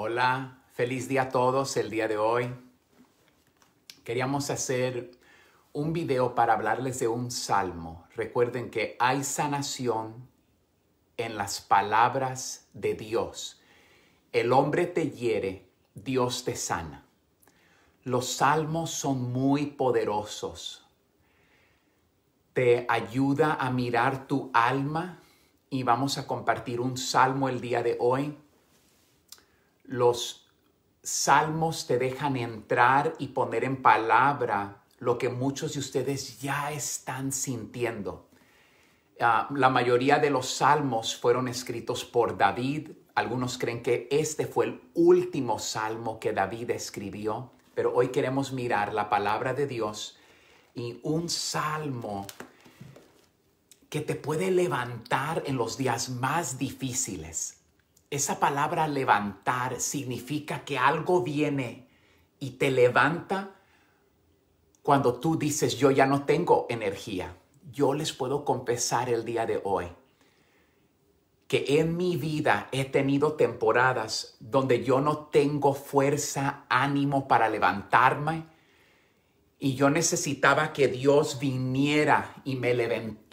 Hola, feliz día a todos el día de hoy. Queríamos hacer un video para hablarles de un salmo. Recuerden que hay sanación en las palabras de Dios. El hombre te hiere, Dios te sana. Los salmos son muy poderosos. Te ayuda a mirar tu alma y vamos a compartir un salmo el día de hoy los salmos te dejan entrar y poner en palabra lo que muchos de ustedes ya están sintiendo. Ah, la mayoría de los salmos fueron escritos por David. Algunos creen que este fue el último salmo que David escribió, pero hoy queremos mirar la palabra de Dios y un salmo que te puede levantar en los días más difíciles. Esa palabra levantar significa que algo viene y te levanta cuando tú dices, yo ya no tengo energía. Yo les puedo confesar el día de hoy que en mi vida he tenido temporadas donde yo no tengo fuerza, ánimo para levantarme y yo necesitaba que Dios viniera y me,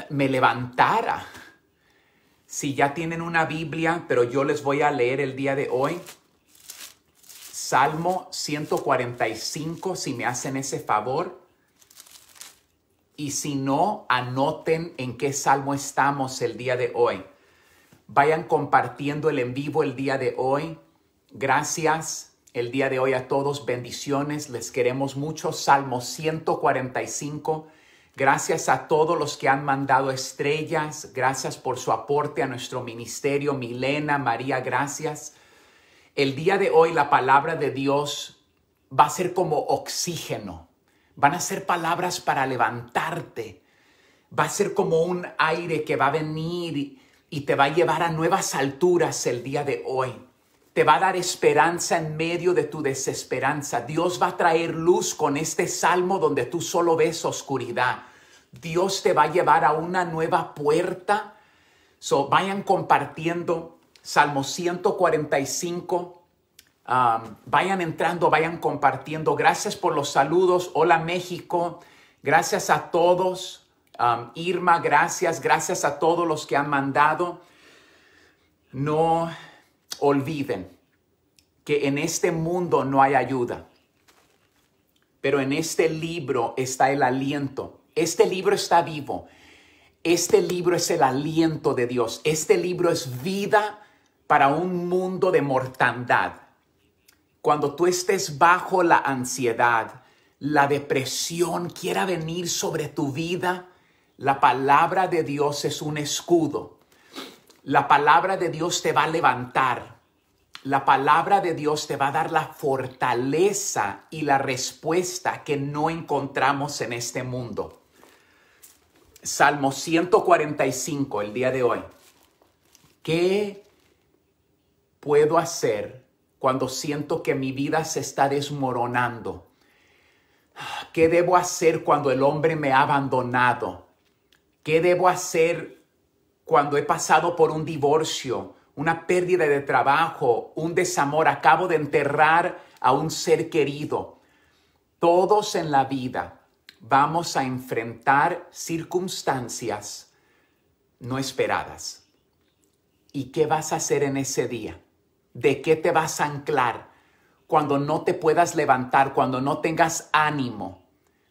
me levantara si ya tienen una Biblia, pero yo les voy a leer el día de hoy, Salmo 145, si me hacen ese favor. Y si no, anoten en qué salmo estamos el día de hoy. Vayan compartiendo el en vivo el día de hoy. Gracias el día de hoy a todos. Bendiciones. Les queremos mucho. Salmo 145 Gracias a todos los que han mandado estrellas. Gracias por su aporte a nuestro ministerio. Milena, María, gracias. El día de hoy la palabra de Dios va a ser como oxígeno. Van a ser palabras para levantarte. Va a ser como un aire que va a venir y te va a llevar a nuevas alturas el día de hoy te va a dar esperanza en medio de tu desesperanza. Dios va a traer luz con este salmo donde tú solo ves oscuridad. Dios te va a llevar a una nueva puerta. So, vayan compartiendo Salmo 145. Um, vayan entrando, vayan compartiendo. Gracias por los saludos. Hola México. Gracias a todos. Um, Irma, gracias. Gracias a todos los que han mandado. No, olviden que en este mundo no hay ayuda, pero en este libro está el aliento. Este libro está vivo. Este libro es el aliento de Dios. Este libro es vida para un mundo de mortandad. Cuando tú estés bajo la ansiedad, la depresión quiera venir sobre tu vida, la palabra de Dios es un escudo la palabra de Dios te va a levantar. La palabra de Dios te va a dar la fortaleza y la respuesta que no encontramos en este mundo. Salmo 145, el día de hoy. ¿Qué puedo hacer cuando siento que mi vida se está desmoronando? ¿Qué debo hacer cuando el hombre me ha abandonado? ¿Qué debo hacer cuando he pasado por un divorcio, una pérdida de trabajo, un desamor, acabo de enterrar a un ser querido. Todos en la vida vamos a enfrentar circunstancias no esperadas. ¿Y qué vas a hacer en ese día? ¿De qué te vas a anclar? Cuando no te puedas levantar, cuando no tengas ánimo,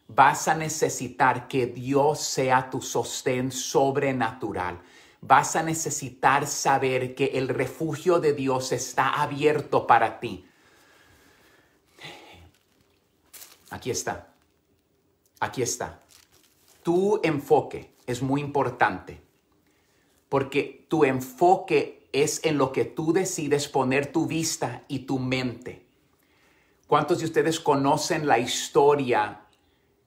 vas a necesitar que Dios sea tu sostén sobrenatural vas a necesitar saber que el refugio de Dios está abierto para ti. Aquí está. Aquí está. Tu enfoque es muy importante porque tu enfoque es en lo que tú decides poner tu vista y tu mente. ¿Cuántos de ustedes conocen la historia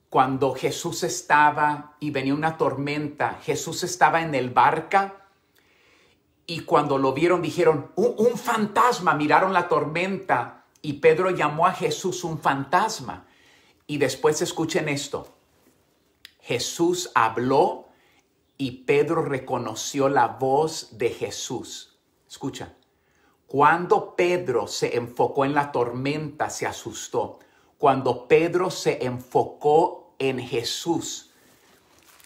cuando Jesús estaba y venía una tormenta, Jesús estaba en el barca y cuando lo vieron dijeron, un, fantasma, miraron la tormenta y Pedro llamó a Jesús un fantasma. Y después escuchen esto, Jesús habló y Pedro reconoció la voz de Jesús. Escucha, cuando Pedro se enfocó en la tormenta, se asustó cuando Pedro se enfocó en Jesús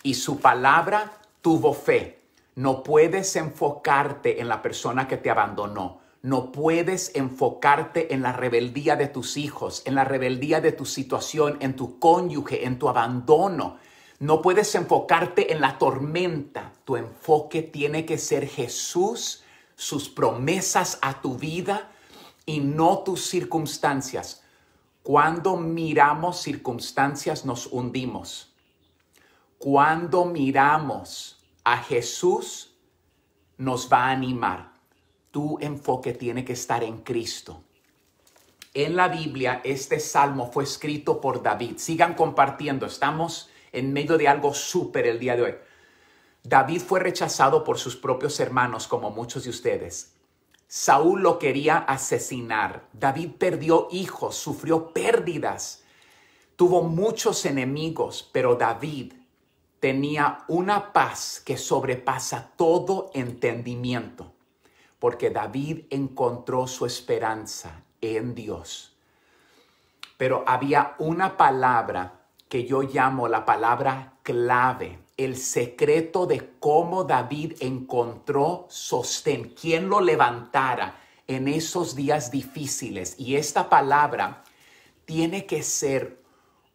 y su palabra tuvo fe. No puedes enfocarte en la persona que te abandonó. No puedes enfocarte en la rebeldía de tus hijos, en la rebeldía de tu situación, en tu cónyuge, en tu abandono. No puedes enfocarte en la tormenta. Tu enfoque tiene que ser Jesús, sus promesas a tu vida y no tus circunstancias. Cuando miramos circunstancias nos hundimos. Cuando miramos a Jesús nos va a animar. Tu enfoque tiene que estar en Cristo. En la Biblia este salmo fue escrito por David. Sigan compartiendo. Estamos en medio de algo súper el día de hoy. David fue rechazado por sus propios hermanos como muchos de ustedes. Saúl lo quería asesinar. David perdió hijos, sufrió pérdidas, tuvo muchos enemigos, pero David tenía una paz que sobrepasa todo entendimiento, porque David encontró su esperanza en Dios. Pero había una palabra que yo llamo la palabra clave el secreto de cómo David encontró sostén, quién lo levantara en esos días difíciles. Y esta palabra tiene que ser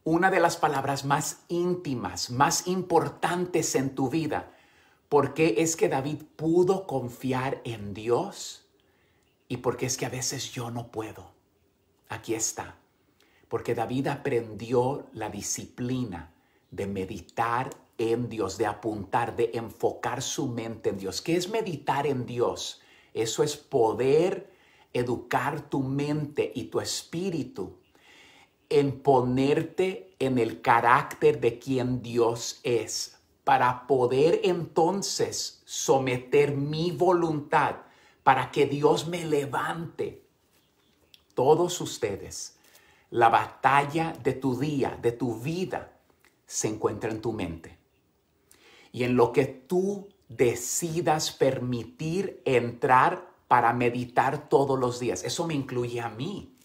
una de las palabras más íntimas, más importantes en tu vida, porque es que David pudo confiar en Dios y porque es que a veces yo no puedo. Aquí está, porque David aprendió la disciplina de meditar en Dios, de apuntar, de enfocar su mente en Dios. ¿Qué es meditar en Dios? Eso es poder educar tu mente y tu espíritu en ponerte en el carácter de quien Dios es, para poder entonces someter mi voluntad, para que Dios me levante. Todos ustedes, la batalla de tu día, de tu vida, se encuentra en tu mente y en lo que tú decidas permitir entrar para meditar todos los días. Eso me incluye a mí.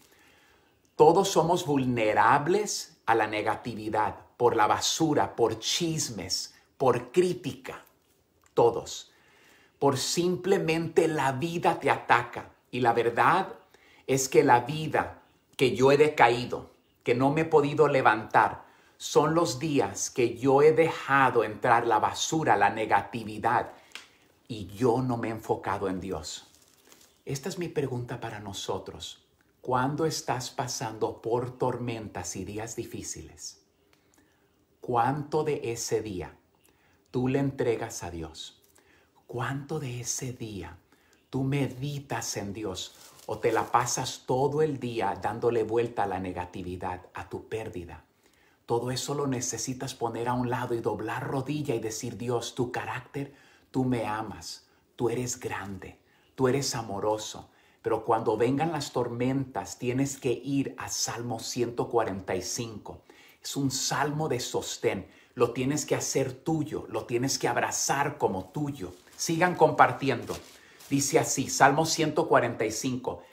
Todos somos vulnerables a la negatividad, por la basura, por chismes, por crítica. Todos. Por simplemente la vida te ataca. Y la verdad es que la vida que yo he decaído, que no me he podido levantar, son los días que yo he dejado entrar la basura, la negatividad, y yo no me he enfocado en Dios. Esta es mi pregunta para nosotros. ¿Cuándo estás pasando por tormentas y días difíciles? ¿Cuánto de ese día tú le entregas a Dios? ¿Cuánto de ese día tú meditas en Dios o te la pasas todo el día dándole vuelta a la negatividad, a tu pérdida? Todo eso lo necesitas poner a un lado y doblar rodilla y decir, Dios, tu carácter, tú me amas, tú eres grande, tú eres amoroso. Pero cuando vengan las tormentas, tienes que ir a Salmo 145. Es un salmo de sostén. Lo tienes que hacer tuyo, lo tienes que abrazar como tuyo. Sigan compartiendo. Dice así, Salmo 145,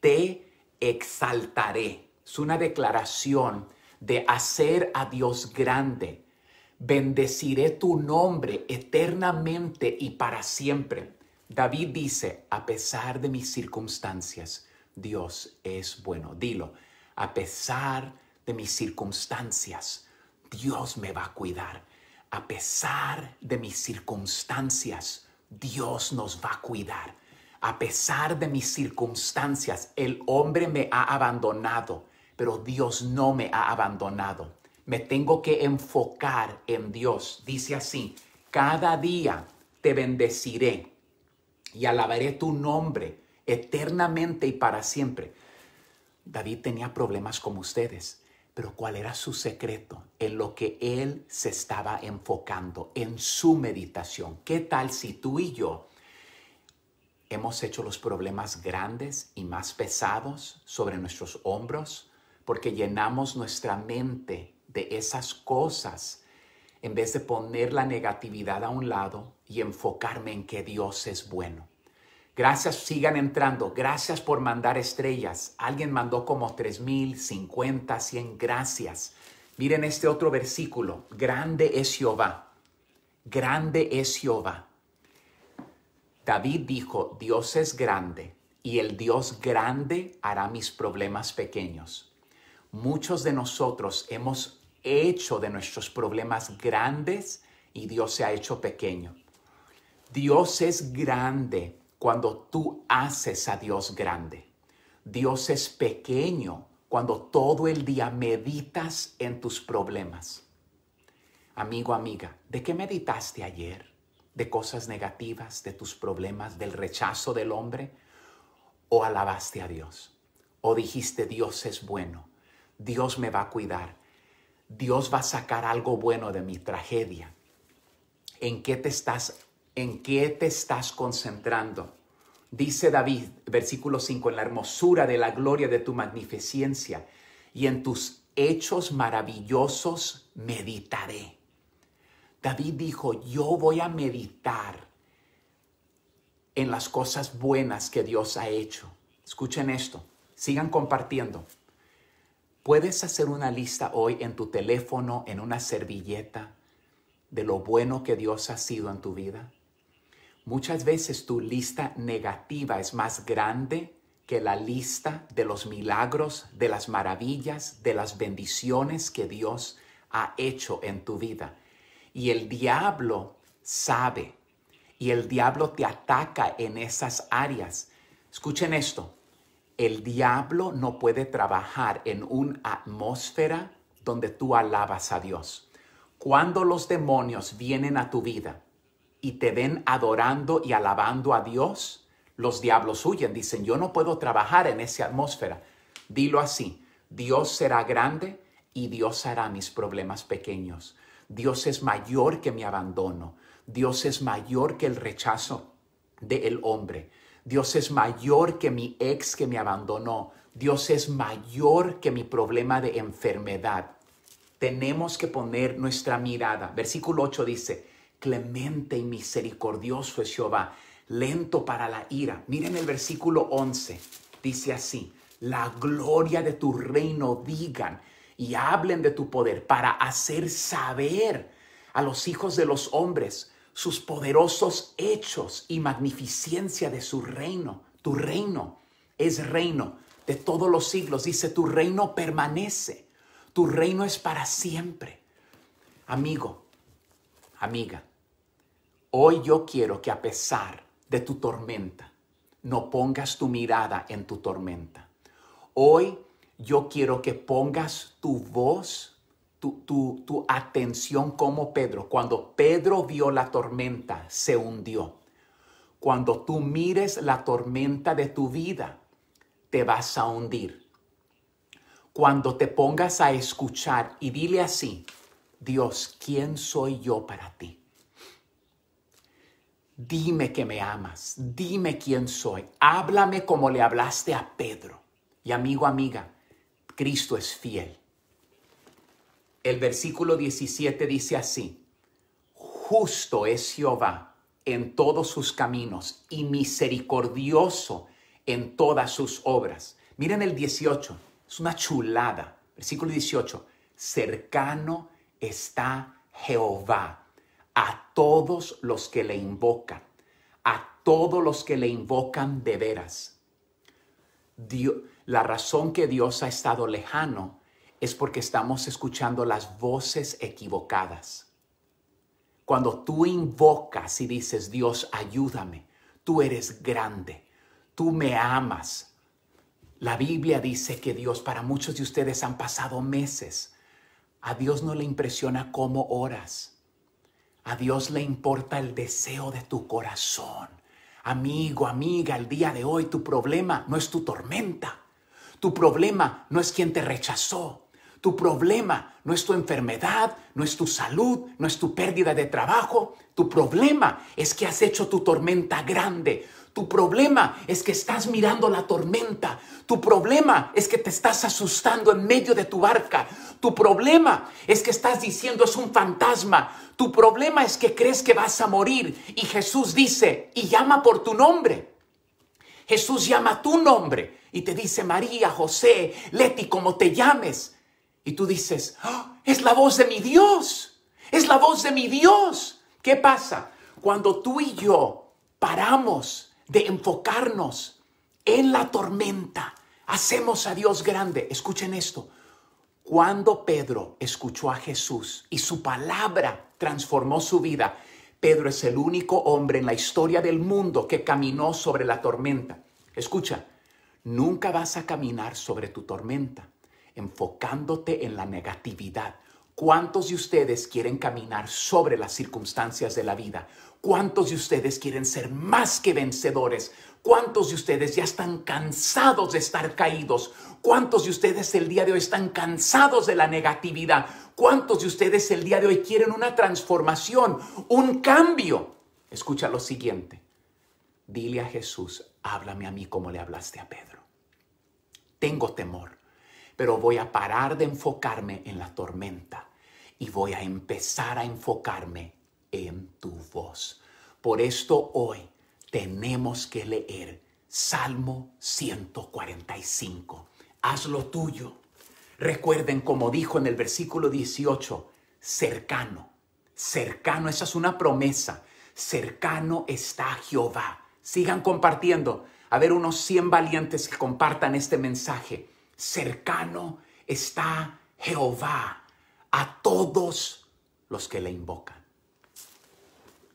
te exaltaré. Es una declaración de hacer a Dios grande. Bendeciré tu nombre eternamente y para siempre. David dice, a pesar de mis circunstancias, Dios es bueno. Dilo, a pesar de mis circunstancias, Dios me va a cuidar. A pesar de mis circunstancias, Dios nos va a cuidar. A pesar de mis circunstancias, el hombre me ha abandonado, pero Dios no me ha abandonado. Me tengo que enfocar en Dios. Dice así, cada día te bendeciré y alabaré tu nombre eternamente y para siempre. David tenía problemas como ustedes, pero ¿cuál era su secreto? En lo que él se estaba enfocando, en su meditación. ¿Qué tal si tú y yo hemos hecho los problemas grandes y más pesados sobre nuestros hombros? porque llenamos nuestra mente de esas cosas en vez de poner la negatividad a un lado y enfocarme en que Dios es bueno. Gracias, sigan entrando. Gracias por mandar estrellas. Alguien mandó como mil, 100. Gracias. Miren este otro versículo. Grande es Jehová. Grande es Jehová. David dijo, Dios es grande y el Dios grande hará mis problemas pequeños. Muchos de nosotros hemos hecho de nuestros problemas grandes y Dios se ha hecho pequeño. Dios es grande cuando tú haces a Dios grande. Dios es pequeño cuando todo el día meditas en tus problemas. Amigo, amiga, ¿de qué meditaste ayer? ¿De cosas negativas, de tus problemas, del rechazo del hombre? ¿O alabaste a Dios? ¿O dijiste Dios es bueno? Dios me va a cuidar. Dios va a sacar algo bueno de mi tragedia. ¿En qué te estás en qué te estás concentrando? Dice David, versículo 5, en la hermosura de la gloria de tu magnificencia y en tus hechos maravillosos meditaré. David dijo, yo voy a meditar en las cosas buenas que Dios ha hecho. Escuchen esto, sigan compartiendo. Puedes hacer una lista hoy en tu teléfono, en una servilleta, de lo bueno que Dios ha sido en tu vida. Muchas veces tu lista negativa es más grande que la lista de los milagros, de las maravillas, de las bendiciones que Dios ha hecho en tu vida. Y el diablo sabe, y el diablo te ataca en esas áreas. Escuchen esto, el diablo no puede trabajar en una atmósfera donde tú alabas a Dios. Cuando los demonios vienen a tu vida y te ven adorando y alabando a Dios, los diablos huyen, dicen, yo no puedo trabajar en esa atmósfera. Dilo así, Dios será grande y Dios hará mis problemas pequeños. Dios es mayor que mi abandono. Dios es mayor que el rechazo del hombre. Dios es mayor que mi ex que me abandonó. Dios es mayor que mi problema de enfermedad. Tenemos que poner nuestra mirada. Versículo 8 dice, clemente y misericordioso es Jehová, lento para la ira. Miren el versículo 11, dice así, la gloria de tu reino digan y hablen de tu poder para hacer saber a los hijos de los hombres sus poderosos hechos y magnificencia de su reino. Tu reino es reino de todos los siglos. Dice, tu reino permanece. Tu reino es para siempre. Amigo, amiga, hoy yo quiero que a pesar de tu tormenta, no pongas tu mirada en tu tormenta. Hoy yo quiero que pongas tu voz tu, atención como Pedro. Cuando Pedro vio la tormenta, se hundió. Cuando tú mires la tormenta de tu vida, te vas a hundir. Cuando te pongas a escuchar y dile así, Dios, ¿quién soy yo para ti? Dime que me amas, dime quién soy, háblame como le hablaste a Pedro. Y amigo, amiga, Cristo es fiel. El versículo 17 dice así, justo es Jehová en todos sus caminos y misericordioso en todas sus obras. Miren el 18, es una chulada. Versículo 18, cercano está Jehová a todos los que le invocan, a todos los que le invocan de veras. la razón que Dios ha estado lejano es porque estamos escuchando las voces equivocadas. Cuando tú invocas y dices, Dios, ayúdame, tú eres grande, tú me amas. La Biblia dice que Dios, para muchos de ustedes han pasado meses. A Dios no le impresiona cómo oras. A Dios le importa el deseo de tu corazón. Amigo, amiga, el día de hoy tu problema no es tu tormenta. Tu problema no es quien te rechazó. Tu problema no es tu enfermedad, no es tu salud, no es tu pérdida de trabajo. Tu problema es que has hecho tu tormenta grande. Tu problema es que estás mirando la tormenta. Tu problema es que te estás asustando en medio de tu barca. Tu problema es que estás diciendo es un fantasma. Tu problema es que crees que vas a morir. Y Jesús dice, y llama por tu nombre. Jesús llama tu nombre y te dice, María, José, Leti, como te llames, y tú dices, ¡Ah! es la voz de mi Dios, es la voz de mi Dios. ¿Qué pasa? Cuando tú y yo paramos de enfocarnos en la tormenta, hacemos a Dios grande. Escuchen esto. Cuando Pedro escuchó a Jesús y su palabra transformó su vida, Pedro es el único hombre en la historia del mundo que caminó sobre la tormenta. Escucha, nunca vas a caminar sobre tu tormenta enfocándote en la negatividad. ¿Cuántos de ustedes quieren caminar sobre las circunstancias de la vida? ¿Cuántos de ustedes quieren ser más que vencedores? ¿Cuántos de ustedes ya están cansados de estar caídos? ¿Cuántos de ustedes el día de hoy están cansados de la negatividad? ¿Cuántos de ustedes el día de hoy quieren una transformación, un cambio? Escucha lo siguiente. Dile a Jesús, háblame a mí como le hablaste a Pedro. Tengo temor pero voy a parar de enfocarme en la tormenta y voy a empezar a enfocarme en tu voz. Por esto hoy tenemos que leer Salmo 145. Hazlo tuyo. Recuerden, como dijo en el versículo 18, cercano, cercano, esa es una promesa, cercano está Jehová. Sigan compartiendo. A ver, unos 100 valientes que compartan este mensaje cercano está Jehová a todos los que le invocan.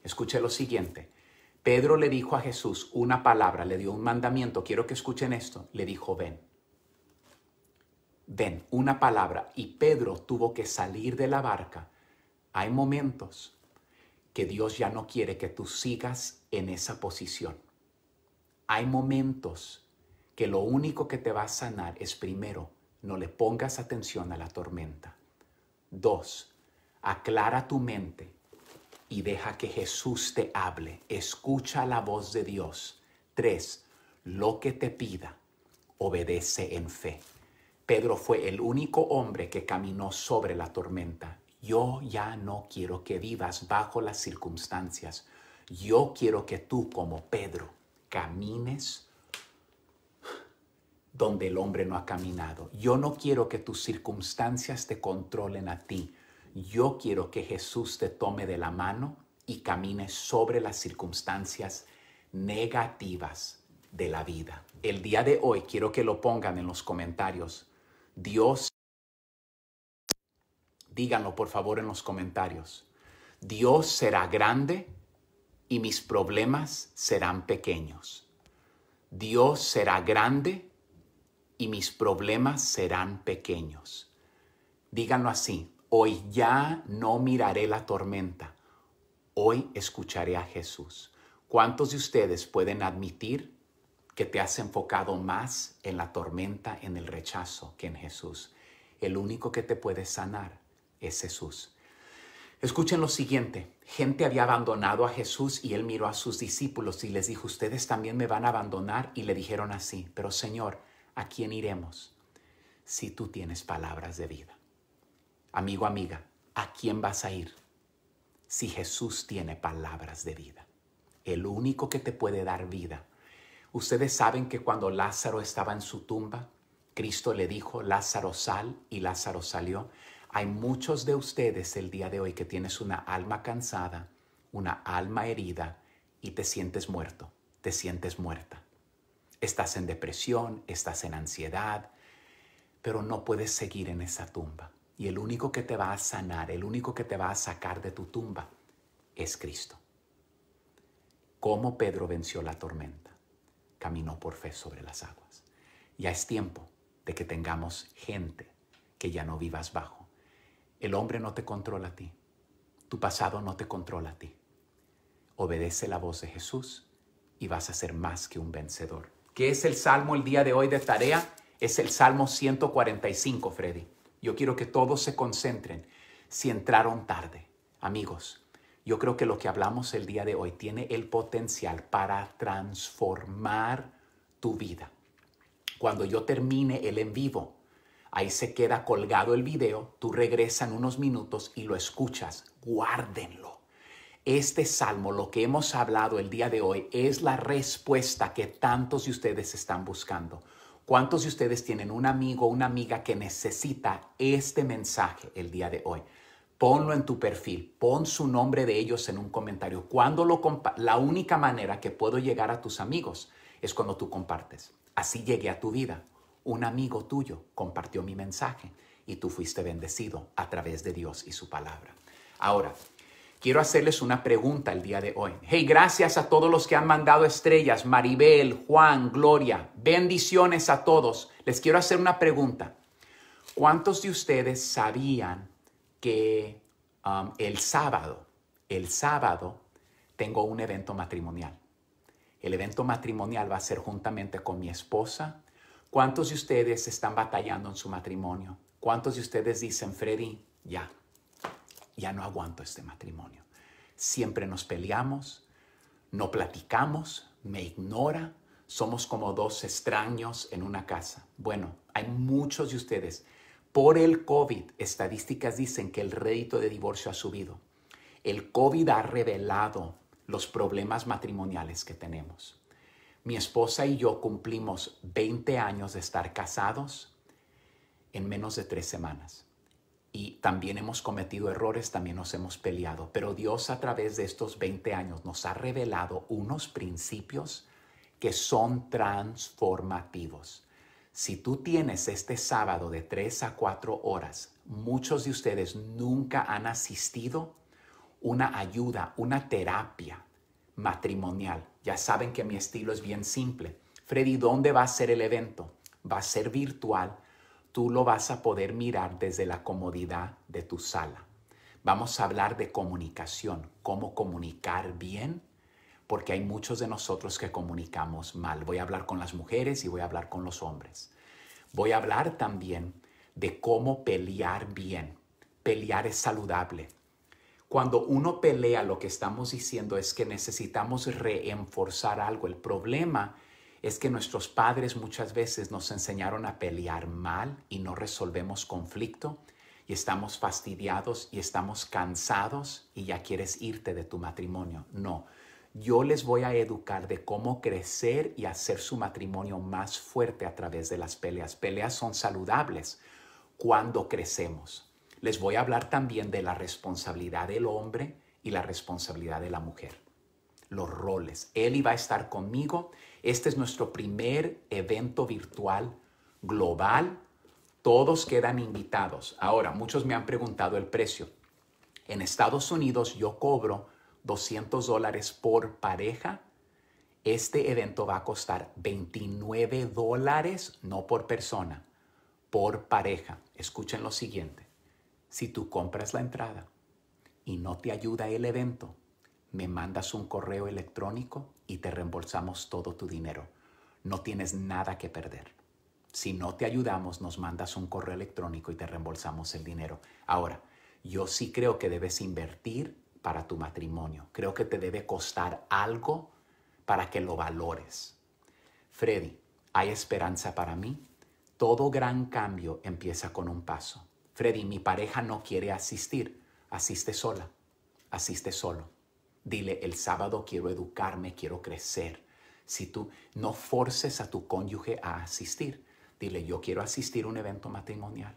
Escuche lo siguiente. Pedro le dijo a Jesús una palabra, le dio un mandamiento. Quiero que escuchen esto. Le dijo, ven. Ven, una palabra. Y Pedro tuvo que salir de la barca. Hay momentos que Dios ya no quiere que tú sigas en esa posición. Hay momentos que lo único que te va a sanar es primero, no le pongas atención a la tormenta. Dos, aclara tu mente y deja que Jesús te hable. Escucha la voz de Dios. Tres, lo que te pida, obedece en fe. Pedro fue el único hombre que caminó sobre la tormenta. Yo ya no quiero que vivas bajo las circunstancias. Yo quiero que tú, como Pedro, camines donde el hombre no ha caminado. Yo no quiero que tus circunstancias te controlen a ti. Yo quiero que Jesús te tome de la mano y camine sobre las circunstancias negativas de la vida. El día de hoy quiero que lo pongan en los comentarios. Dios, díganlo por favor en los comentarios. Dios será grande y mis problemas serán pequeños. Dios será grande y mis problemas serán pequeños. Díganlo así, hoy ya no miraré la tormenta, hoy escucharé a Jesús. ¿Cuántos de ustedes pueden admitir que te has enfocado más en la tormenta, en el rechazo, que en Jesús? El único que te puede sanar es Jesús. Escuchen lo siguiente, gente había abandonado a Jesús y él miró a sus discípulos y les dijo, ustedes también me van a abandonar y le dijeron así, pero Señor, ¿a quién iremos si tú tienes palabras de vida? Amigo, amiga, ¿a quién vas a ir si Jesús tiene palabras de vida? El único que te puede dar vida. Ustedes saben que cuando Lázaro estaba en su tumba, Cristo le dijo, Lázaro sal y Lázaro salió. Hay muchos de ustedes el día de hoy que tienes una alma cansada, una alma herida y te sientes muerto, te sientes muerta estás en depresión, estás en ansiedad, pero no puedes seguir en esa tumba. Y el único que te va a sanar, el único que te va a sacar de tu tumba es Cristo. Como Pedro venció la tormenta, caminó por fe sobre las aguas. Ya es tiempo de que tengamos gente que ya no vivas bajo. El hombre no te controla a ti. Tu pasado no te controla a ti. Obedece la voz de Jesús y vas a ser más que un vencedor que es el salmo el día de hoy de tarea, es el salmo 145, Freddy. Yo quiero que todos se concentren. Si entraron tarde, amigos, yo creo que lo que hablamos el día de hoy tiene el potencial para transformar tu vida. Cuando yo termine el en vivo, ahí se queda colgado el video, tú regresas en unos minutos y lo escuchas. Guárdenlo este salmo, lo que hemos hablado el día de hoy, es la respuesta que tantos de ustedes están buscando. ¿Cuántos de ustedes tienen un amigo o una amiga que necesita este mensaje el día de hoy? Ponlo en tu perfil, pon su nombre de ellos en un comentario. Cuando lo la única manera que puedo llegar a tus amigos es cuando tú compartes. Así llegué a tu vida. Un amigo tuyo compartió mi mensaje y tú fuiste bendecido a través de Dios y su palabra. Ahora, quiero hacerles una pregunta el día de hoy. Hey, gracias a todos los que han mandado estrellas, Maribel, Juan, Gloria, bendiciones a todos. Les quiero hacer una pregunta. ¿Cuántos de ustedes sabían que um, el sábado, el sábado, tengo un evento matrimonial? El evento matrimonial va a ser juntamente con mi esposa. ¿Cuántos de ustedes están batallando en su matrimonio? ¿Cuántos de ustedes dicen, Freddy, ya, ya no aguanto este matrimonio. Siempre nos peleamos, no platicamos, me ignora, somos como dos extraños en una casa. Bueno, hay muchos de ustedes. Por el COVID, estadísticas dicen que el rédito de divorcio ha subido. El COVID ha revelado los problemas matrimoniales que tenemos. Mi esposa y yo cumplimos 20 años de estar casados en menos de tres semanas y también hemos cometido errores, también nos hemos peleado, pero Dios a través de estos 20 años nos ha revelado unos principios que son transformativos. Si tú tienes este sábado de 3 a 4 horas, muchos de ustedes nunca han asistido una ayuda, una terapia matrimonial. Ya saben que mi estilo es bien simple. Freddy, ¿dónde va a ser el evento? Va a ser virtual tú lo vas a poder mirar desde la comodidad de tu sala. Vamos a hablar de comunicación, cómo comunicar bien, porque hay muchos de nosotros que comunicamos mal. Voy a hablar con las mujeres y voy a hablar con los hombres. Voy a hablar también de cómo pelear bien. Pelear es saludable. Cuando uno pelea, lo que estamos diciendo es que necesitamos reenforzar algo. El problema es que nuestros padres muchas veces nos enseñaron a pelear mal y no resolvemos conflicto y estamos fastidiados y estamos cansados y ya quieres irte de tu matrimonio. No, yo les voy a educar de cómo crecer y hacer su matrimonio más fuerte a través de las peleas. Peleas son saludables cuando crecemos. Les voy a hablar también de la responsabilidad del hombre y la responsabilidad de la mujer. Los roles. Él iba a estar conmigo este es nuestro primer evento virtual global. Todos quedan invitados. Ahora, muchos me han preguntado el precio. En Estados Unidos yo cobro 200 dólares por pareja. Este evento va a costar 29 dólares, no por persona, por pareja. Escuchen lo siguiente. Si tú compras la entrada y no te ayuda el evento, me mandas un correo electrónico y te reembolsamos todo tu dinero. No tienes nada que perder. Si no te ayudamos, nos mandas un correo electrónico y te reembolsamos el dinero. Ahora, yo sí creo que debes invertir para tu matrimonio. Creo que te debe costar algo para que lo valores. Freddy, hay esperanza para mí. Todo gran cambio empieza con un paso. Freddy, mi pareja no quiere asistir. Asiste sola. Asiste solo. Dile, el sábado quiero educarme, quiero crecer. Si tú no forces a tu cónyuge a asistir, dile, yo quiero asistir a un evento matrimonial.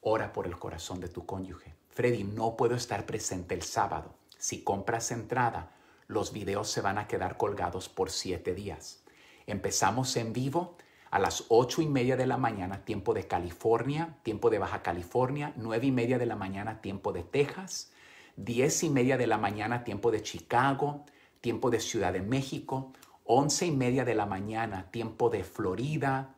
Ora por el corazón de tu cónyuge. Freddy, no puedo estar presente el sábado. Si compras entrada, los videos se van a quedar colgados por siete días. Empezamos en vivo a las ocho y media de la mañana, tiempo de California, tiempo de Baja California, nueve y media de la mañana, tiempo de Texas, 10 y media de la mañana tiempo de Chicago, tiempo de Ciudad de México, 11 y media de la mañana tiempo de Florida,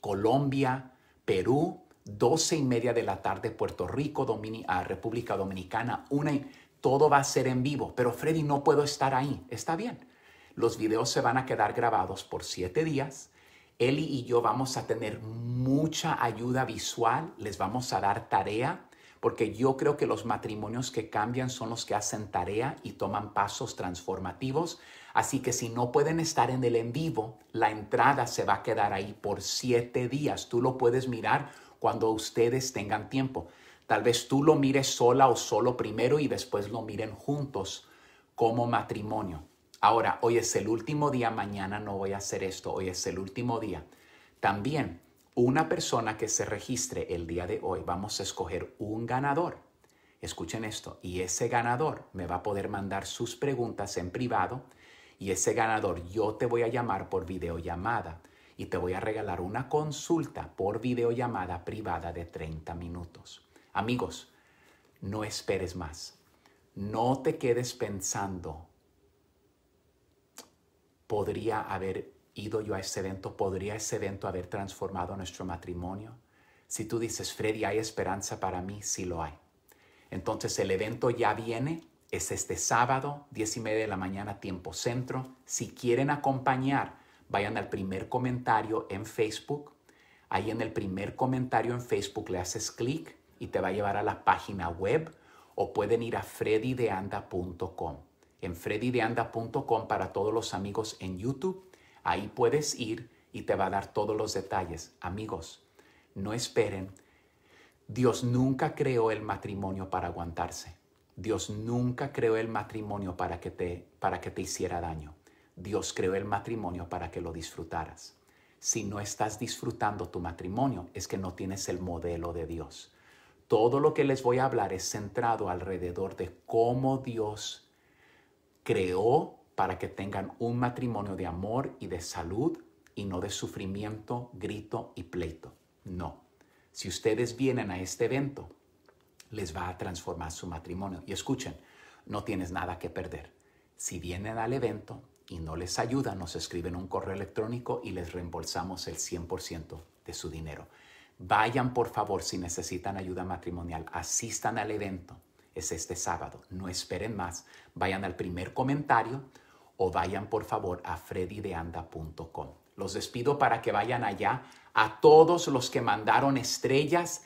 Colombia, Perú, 12 y media de la tarde Puerto Rico, ah, República Dominicana, una todo va a ser en vivo, pero Freddy no puedo estar ahí, está bien. Los videos se van a quedar grabados por siete días. Eli y yo vamos a tener mucha ayuda visual, les vamos a dar tarea porque yo creo que los matrimonios que cambian son los que hacen tarea y toman pasos transformativos. Así que si no pueden estar en el en vivo, la entrada se va a quedar ahí por siete días. Tú lo puedes mirar cuando ustedes tengan tiempo. Tal vez tú lo mires sola o solo primero y después lo miren juntos como matrimonio. Ahora, hoy es el último día, mañana no voy a hacer esto, hoy es el último día. También una persona que se registre el día de hoy, vamos a escoger un ganador. Escuchen esto, y ese ganador me va a poder mandar sus preguntas en privado y ese ganador yo te voy a llamar por videollamada y te voy a regalar una consulta por videollamada privada de 30 minutos. Amigos, no esperes más. No te quedes pensando, podría haber yo a ese evento? ¿Podría ese evento haber transformado nuestro matrimonio? Si tú dices, Freddy, ¿hay esperanza para mí? Sí lo hay. Entonces el evento ya viene, es este sábado, 10 y media de la mañana, tiempo centro. Si quieren acompañar, vayan al primer comentario en Facebook. Ahí en el primer comentario en Facebook le haces clic y te va a llevar a la página web o pueden ir a freddydeanda.com. En freddydeanda.com para todos los amigos en YouTube Ahí puedes ir y te va a dar todos los detalles. Amigos, no esperen. Dios nunca creó el matrimonio para aguantarse. Dios nunca creó el matrimonio para que te, para que te hiciera daño. Dios creó el matrimonio para que lo disfrutaras. Si no estás disfrutando tu matrimonio, es que no tienes el modelo de Dios. Todo lo que les voy a hablar es centrado alrededor de cómo Dios creó para que tengan un matrimonio de amor y de salud y no de sufrimiento, grito y pleito. No. Si ustedes vienen a este evento, les va a transformar su matrimonio. Y escuchen, no tienes nada que perder. Si vienen al evento y no les ayuda, nos escriben un correo electrónico y les reembolsamos el 100% de su dinero. Vayan por favor si necesitan ayuda matrimonial, asistan al evento. Es este sábado, no esperen más. Vayan al primer comentario o vayan por favor a freddydeanda.com. Los despido para que vayan allá a todos los que mandaron estrellas.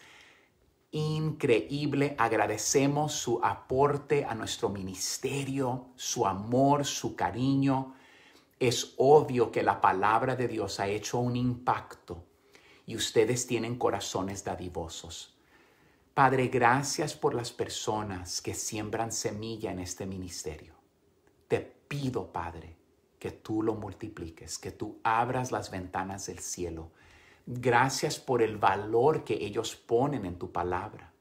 Increíble, agradecemos su aporte a nuestro ministerio, su amor, su cariño. Es obvio que la palabra de Dios ha hecho un impacto y ustedes tienen corazones dadivosos. Padre, gracias por las personas que siembran semilla en este ministerio pido, Padre, que tú lo multipliques, que tú abras las ventanas del cielo. Gracias por el valor que ellos ponen en tu palabra.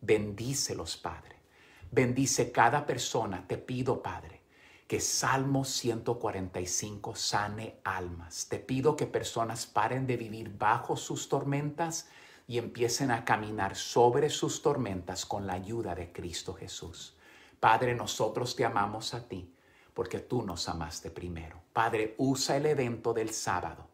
Bendícelos, Padre. Bendice cada persona, te pido, Padre, que Salmo 145 sane almas. Te pido que personas paren de vivir bajo sus tormentas y empiecen a caminar sobre sus tormentas con la ayuda de Cristo Jesús. Padre, nosotros te amamos a ti porque tú nos amaste primero. Padre, usa el evento del sábado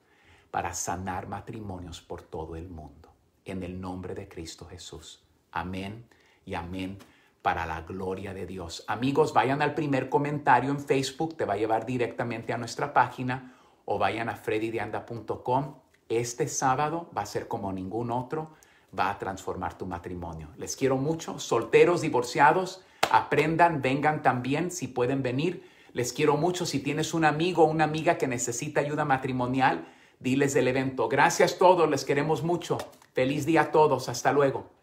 para sanar matrimonios por todo el mundo. En el nombre de Cristo Jesús. Amén y amén para la gloria de Dios. Amigos, vayan al primer comentario en Facebook, te va a llevar directamente a nuestra página o vayan a freddydeanda.com. Este sábado va a ser como ningún otro, va a transformar tu matrimonio. Les quiero mucho, solteros, divorciados, aprendan, vengan también si pueden venir les quiero mucho. Si tienes un amigo o una amiga que necesita ayuda matrimonial, diles del evento. Gracias a todos, les queremos mucho. Feliz día a todos. Hasta luego.